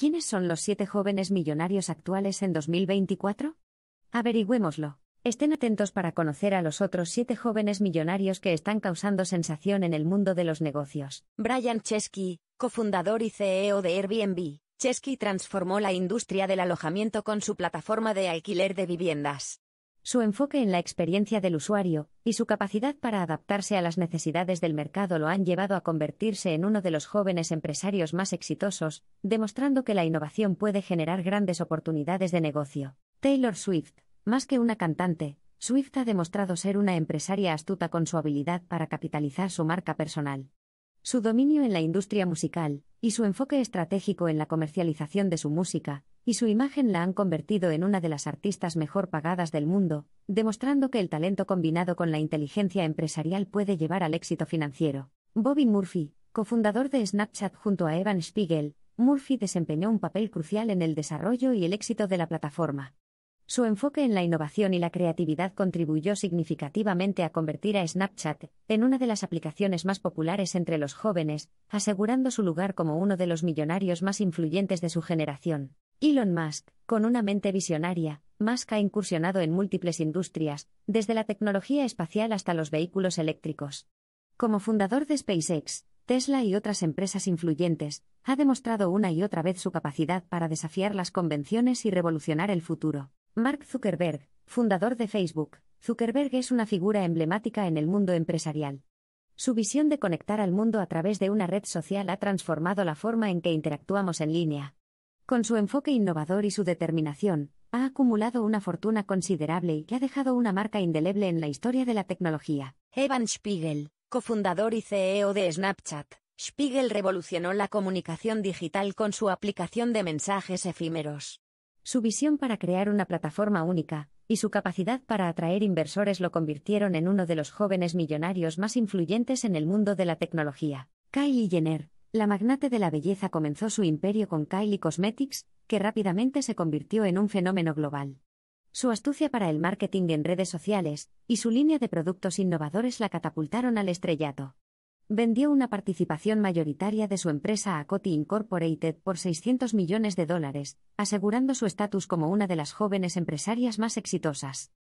¿Quiénes son los siete jóvenes millonarios actuales en 2024? Averigüémoslo. Estén atentos para conocer a los otros siete jóvenes millonarios que están causando sensación en el mundo de los negocios. Brian Chesky, cofundador y CEO de Airbnb, Chesky transformó la industria del alojamiento con su plataforma de alquiler de viviendas. Su enfoque en la experiencia del usuario y su capacidad para adaptarse a las necesidades del mercado lo han llevado a convertirse en uno de los jóvenes empresarios más exitosos, demostrando que la innovación puede generar grandes oportunidades de negocio. Taylor Swift, más que una cantante, Swift ha demostrado ser una empresaria astuta con su habilidad para capitalizar su marca personal. Su dominio en la industria musical, y su enfoque estratégico en la comercialización de su música, y su imagen la han convertido en una de las artistas mejor pagadas del mundo, demostrando que el talento combinado con la inteligencia empresarial puede llevar al éxito financiero. Bobby Murphy, cofundador de Snapchat junto a Evan Spiegel, Murphy desempeñó un papel crucial en el desarrollo y el éxito de la plataforma. Su enfoque en la innovación y la creatividad contribuyó significativamente a convertir a Snapchat en una de las aplicaciones más populares entre los jóvenes, asegurando su lugar como uno de los millonarios más influyentes de su generación. Elon Musk, con una mente visionaria, Musk ha incursionado en múltiples industrias, desde la tecnología espacial hasta los vehículos eléctricos. Como fundador de SpaceX, Tesla y otras empresas influyentes, ha demostrado una y otra vez su capacidad para desafiar las convenciones y revolucionar el futuro. Mark Zuckerberg, fundador de Facebook, Zuckerberg es una figura emblemática en el mundo empresarial. Su visión de conectar al mundo a través de una red social ha transformado la forma en que interactuamos en línea, con su enfoque innovador y su determinación, ha acumulado una fortuna considerable y que ha dejado una marca indeleble en la historia de la tecnología. Evan Spiegel, cofundador y CEO de Snapchat, Spiegel revolucionó la comunicación digital con su aplicación de mensajes efímeros. Su visión para crear una plataforma única, y su capacidad para atraer inversores lo convirtieron en uno de los jóvenes millonarios más influyentes en el mundo de la tecnología. Kylie Jenner, la magnate de la belleza comenzó su imperio con Kylie Cosmetics, que rápidamente se convirtió en un fenómeno global. Su astucia para el marketing en redes sociales y su línea de productos innovadores la catapultaron al estrellato. Vendió una participación mayoritaria de su empresa a Coty Incorporated por 600 millones de dólares, asegurando su estatus como una de las jóvenes empresarias más exitosas.